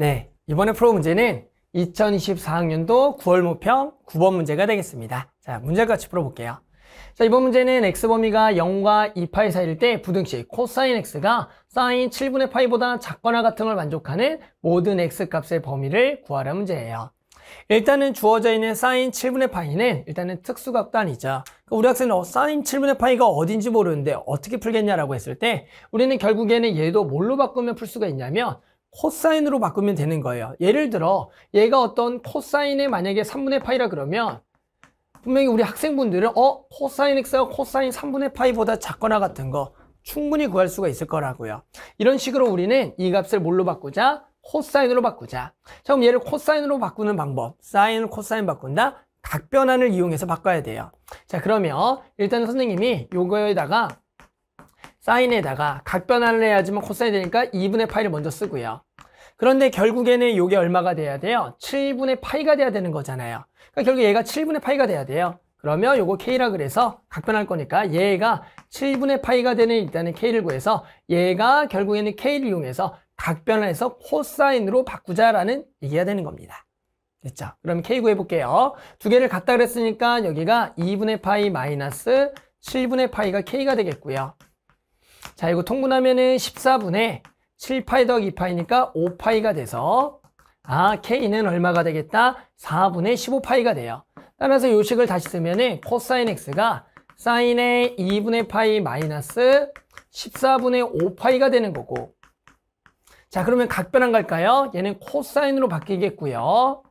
네, 이번에 프로 문제는 2024학년도 9월 모평 9번 문제가 되겠습니다. 자, 문제를 같이 풀어볼게요. 자, 이번 문제는 x 범위가 0과 2파이 사이일 때 부등식 코사인 x가 사인 7분의 파이보다 작거나 같은 걸 만족하는 모든 x 값의 범위를 구하라 문제예요. 일단은 주어져 있는 사인 7분의 파이는 일단은 특수각아니죠 그러니까 우리 학생은 어, 사인 7분의 파이가 어딘지 모르는데 어떻게 풀겠냐라고 했을 때 우리는 결국에는 얘도 뭘로 바꾸면 풀 수가 있냐면 코사인으로 바꾸면 되는 거예요. 예를 들어 얘가 어떤 코사인의 만약에 3분의 파이라 그러면 분명히 우리 학생분들은 어? 코사인 x가 코사인 3분의 파이보다 작거나 같은 거 충분히 구할 수가 있을 거라고요. 이런 식으로 우리는 이 값을 뭘로 바꾸자? 코사인으로 바꾸자. 자, 그럼 얘를 코사인으로 바꾸는 방법. 사인을 코사인 바꾼다? 각변환을 이용해서 바꿔야 돼요. 자, 그러면 일단 선생님이 요거에다가 사인에다가 각변화를 해야지만 코사인 되니까 2분의 파이를 먼저 쓰고요. 그런데 결국에는 이게 얼마가 돼야 돼요? 7분의 파이가 돼야 되는 거잖아요. 그러니까 결국 얘가 7분의 파이가 돼야 돼요. 그러면 요거 k라 그래서 각변할 거니까 얘가 7분의 파이가 되는 일단은 k를 구해서 얘가 결국에는 k를 이용해서 각변을 해서 코사인으로 바꾸자라는 얘기가 되는 겁니다. 됐죠? 그럼 k 구해볼게요. 두 개를 같다 그랬으니까 여기가 2분의 파이 마이너스 7분의 파이가 k가 되겠고요. 자, 이거 통분하면은 1 4분에 7파이 더하기 2파이니까 5파이가 돼서 아, K는 얼마가 되겠다? 4분의 15파이가 돼요. 따라서 요식을 다시 쓰면은 코사인 X가 사인의 2분의 파이 마이너스 14분의 5파이가 되는 거고 자 그러면 각변한 갈까요? 얘는 코사인으로 바뀌겠고요.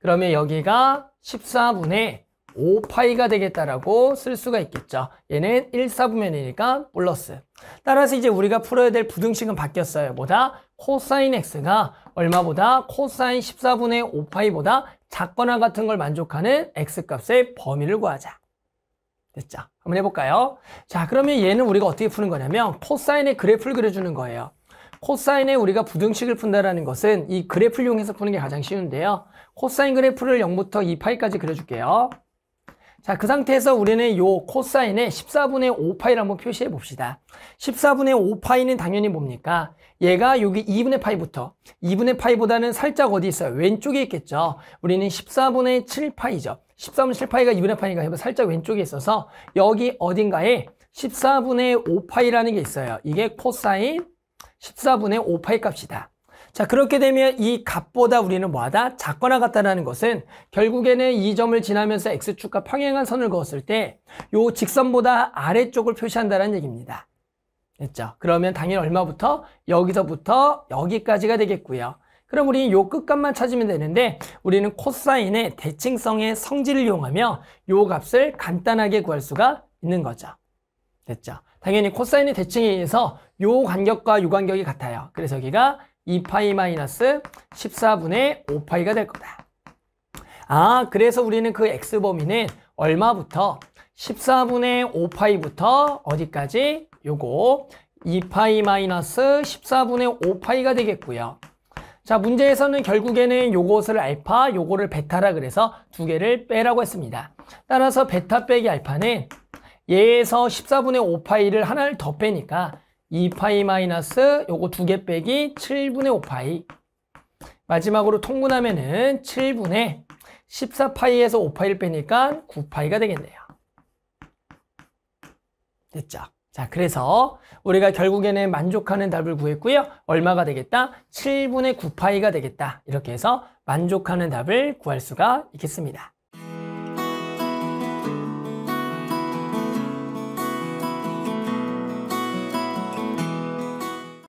그러면 여기가 14분의 5파이가 되겠다라고 쓸 수가 있겠죠. 얘는 1 4분면이니까 플러스. 따라서 이제 우리가 풀어야 될 부등식은 바뀌었어요. 뭐다? 코사인 x가 얼마보다 코사인 14분의 5파이보다 작거나 같은 걸 만족하는 x값의 범위를 구하자. 됐죠? 한번 해볼까요? 자, 그러면 얘는 우리가 어떻게 푸는 거냐면 코사인의 그래프를 그려주는 거예요. 코사인에 우리가 부등식을 푼다라는 것은 이 그래프를 이용해서 푸는 게 가장 쉬운데요. 코사인 그래프를 0부터 2파이까지 그려줄게요. 자, 그 상태에서 우리는 요 코사인의 14분의 5파이를 한번 표시해 봅시다. 14분의 5파이는 당연히 뭡니까? 얘가 여기 2분의 파이부터 2분의 파이보다는 살짝 어디 있어요? 왼쪽에 있겠죠. 우리는 14분의 7파이죠. 13분의 7파이가 2분의 파이니까 살짝 왼쪽에 있어서 여기 어딘가에 14분의 5파이라는 게 있어요. 이게 코사인 14분의 5파이 값이다. 자 그렇게 되면 이 값보다 우리는 뭐하다? 작거나 같다라는 것은 결국에는 이 점을 지나면서 x축과 평행한 선을 그었을 때 요 직선보다 아래쪽을 표시한다는 얘기입니다. 됐죠? 그러면 당연히 얼마부터? 여기서부터 여기까지가 되겠고요. 그럼 우리는 요 끝값만 찾으면 되는데 우리는 코사인의 대칭성의 성질을 이용하며 요 값을 간단하게 구할 수가 있는 거죠. 됐죠? 당연히 코사인의 대칭에 의해서 요 간격과 요 간격이 같아요. 그래서 여기가 2파이 마이너스 14분의 5파이가 될 거다. 아, 그래서 우리는 그 x범위는 얼마부터 14분의 5파이부터 어디까지? 요거 2파이 마이너스 14분의 5파이가 되겠고요. 자, 문제에서는 결국에는 요것을 알파, 요거를 베타라 그래서 두 개를 빼라고 했습니다. 따라서 베타 빼기 알파는 얘에서 14분의 5파이를 하나를 더 빼니까 2파이 마이너스 요거 두 개 빼기 7분의 5파이 마지막으로 통근하면은 7분의 14파이에서 5파이를 빼니까 9파이가 되겠네요. 됐죠? 자, 그래서 우리가 결국에는 만족하는 답을 구했고요. 얼마가 되겠다? 7분의 9파이가 되겠다. 이렇게 해서 만족하는 답을 구할 수가 있겠습니다.